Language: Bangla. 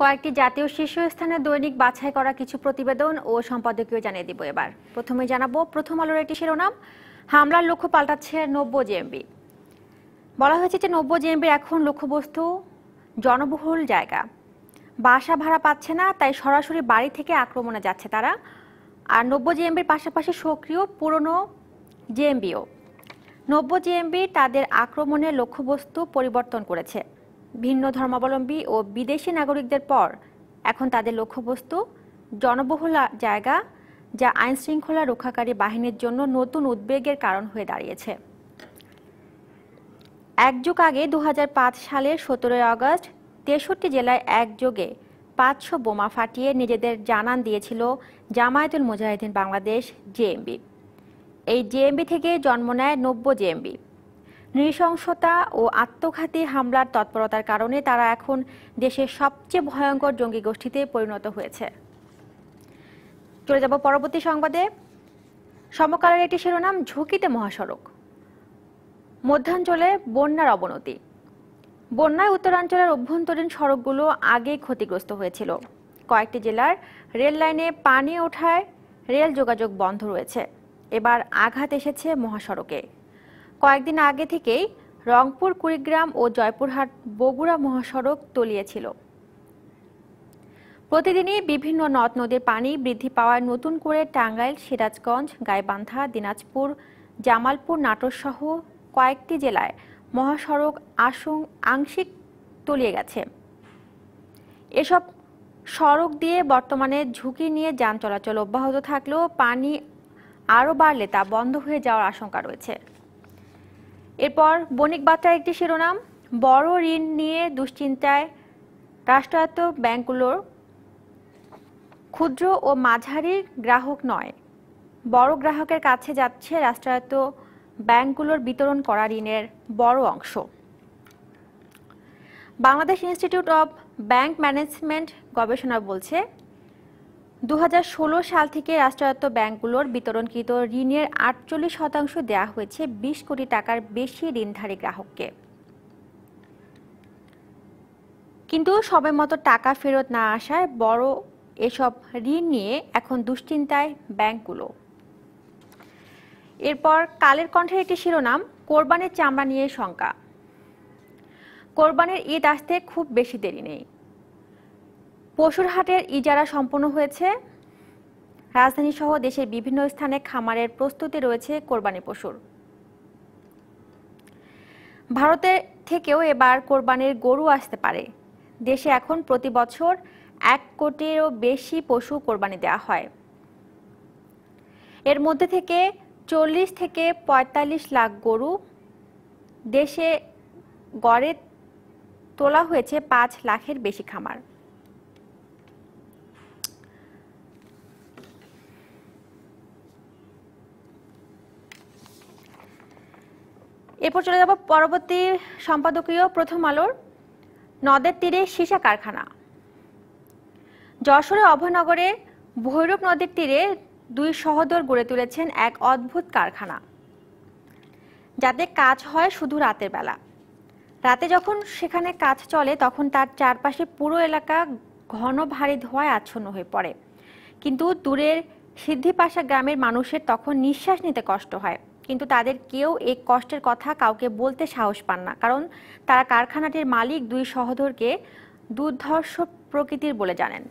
কয়েকটি জাতীয় শীর্ষস্থানের দৈনিক বাছাই করা কিছু প্রতিবেদন ও সম্পাদকীয় জানিয়ে দিব এবার প্রথমে জানাবো প্রথম আলোর একটি শিরোনাম হামলার লক্ষ্য পাল্টাচ্ছে নব্য জেএমবি বলা হয়েছে যে নব্য জেএমবির এখন লক্ষ্যবস্তু জনবহুল জায়গা বাসা ভাড়া পাচ্ছে না তাই সরাসরি বাড়ি থেকে আক্রমণে যাচ্ছে তারা আর নব্য জেএমবির পাশাপাশি সক্রিয় পুরনো জেএমবিও নব্য জেএমবি তাদের আক্রমণের লক্ষ্যবস্তু পরিবর্তন করেছে ভিন্ন ধর্মাবলম্বী ও বিদেশি নাগরিকদের পর এখন তাদের লক্ষ্যবস্তু জনবহুল জায়গা যা আইনশৃঙ্খলা রক্ষাকারী বাহিনীর জন্য নতুন উদ্বেগের কারণ হয়ে দাঁড়িয়েছে একযুগ আগে দু সালের সতেরোই আগস্ট তেষট্টি জেলায় একযোগে পাঁচশো বোমা ফাটিয়ে নিজেদের জানান দিয়েছিল জামায়াতুল মুজাহিদিন বাংলাদেশ জেএমবি এই জেএমবি থেকে জন্ম নেয় নব্য জেএমবি নৃশংসতা ও আত্মঘাতী হামলার তৎপরতার কারণে তারা এখন দেশের সবচেয়ে ভয়ঙ্কর জঙ্গি গোষ্ঠীতে পরিণত হয়েছে চলে যাব পরবর্তী সংবাদে সমকালের একটি শিরোনাম ঝুঁকিতে মহাসড়ক মধ্যাঞ্চলে বন্যার অবনতি বন্যায় উত্তরাঞ্চলের অভ্যন্তরীণ সড়কগুলো আগেই ক্ষতিগ্রস্ত হয়েছিল কয়েকটি জেলার রেল লাইনে পানি ওঠায় রেল যোগাযোগ বন্ধ রয়েছে এবার আঘাত এসেছে মহাসড়কে কয়েকদিন আগে থেকেই রংপুর কুড়িগ্রাম ও জয়পুরহাট বগুড়া মহাসড়ক তলিয়েছিল প্রতিদিনই বিভিন্ন নদ নদীর পানি বৃদ্ধি পাওয়ায় নতুন করে টাঙ্গাইল সিরাজগঞ্জ গাইবান্ধা দিনাজপুর জামালপুর নাটোরসহ কয়েকটি জেলায় মহাসড়ক আসং আংশিক তলিয়ে গেছে এসব সড়ক দিয়ে বর্তমানে ঝুঁকি নিয়ে যান চলাচল অব্যাহত থাকলেও পানি আরও বাড়লে তা বন্ধ হয়ে যাওয়ার আশঙ্কা রয়েছে এরপর বণিক বার্তার একটি শিরোনাম বড় ঋণ নিয়ে দুশ্চিন্তায় রাষ্ট্রায়ত্ত ব্যাংকগুলোর ক্ষুদ্র ও মাঝারি গ্রাহক নয় বড় গ্রাহকের কাছে যাচ্ছে রাষ্ট্রায়ত্ত ব্যাংকগুলোর বিতরণ করা ঋণের বড় অংশ Bangladesh Institute of Bank Management গবেষণা বলছে দু সাল থেকে রাষ্ট্রায়ত্ত ব্যাংকগুলোর বিতরণকৃত ঋণের আটচল্লিশ শতাংশ দেয়া হয়েছে বিশ কোটি টাকার বেশি ঋণধারী গ্রাহককে কিন্তু সময়মতো টাকা ফেরত না আসায় বড় এসব ঋণ নিয়ে এখন দুশ্চিন্তায় ব্যাংকগুলো এরপর কালের কণ্ঠের একটি শিরোনাম কোরবানের চামড়া নিয়ে শঙ্কা কোরবানের ঈদ আসতে খুব বেশি দেরি নেই পশুর হাটের ইজারা সম্পন্ন হয়েছে রাজধানীসহ দেশের বিভিন্ন স্থানে খামারের প্রস্তুতি রয়েছে কোরবানি পশুর ভারতের থেকেও এবার কোরবানির গরু আসতে পারে দেশে এখন প্রতি বছর এক কোটিরও বেশি পশু কোরবানি দেওয়া হয় এর মধ্যে থেকে চল্লিশ থেকে ৪৫ লাখ গরু দেশে গড়ে তোলা হয়েছে পাঁচ লাখের বেশি খামার এরপর চলে যাব পরবর্তী সম্পাদকীয় প্রথম আলোর নদের তীরে সীসা কারখানা যশোরে অভয়নগরে ভৈরব নদীর তীরে দুই সহদর গড়ে তুলেছেন এক অদ্ভুত কারখানা যাতে কাজ হয় শুধু রাতের বেলা রাতে যখন সেখানে কাজ চলে তখন তার চারপাশে পুরো এলাকা ঘন ভারী ধোঁয়ায় আচ্ছন্ন হয়ে পড়ে কিন্তু দূরের সিদ্ধিপাশা গ্রামের মানুষের তখন নিঃশ্বাস নিতে কষ্ট হয় কিন্তু তাদের কেউ এই কষ্টের কথা কাউকে বলতে সাহস পান না কারণ তারা কারখানাটির মালিক দুই সহধরকে দুর্ধর্ষ প্রকৃতির বলে জানেন